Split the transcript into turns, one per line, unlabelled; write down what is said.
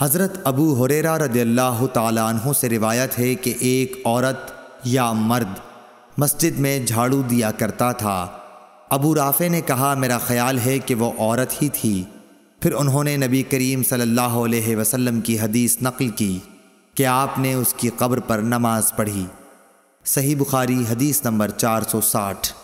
हज़रत अबू हुरेरा रदल्ला अन्हु से रिवायत है कि एक औरत या मर्द मस्जिद में झाड़ू दिया करता था अबू राफ़े ने कहा मेरा ख्याल है कि वह औरत ही थी फिर उन्होंने नबी करीम सल्लल्लाहु अलैहि वसल्लम की हदीस नकल की कि आपने उसकी कब्र पर नमाज़ पढ़ी सही बुखारी हदीस नंबर 460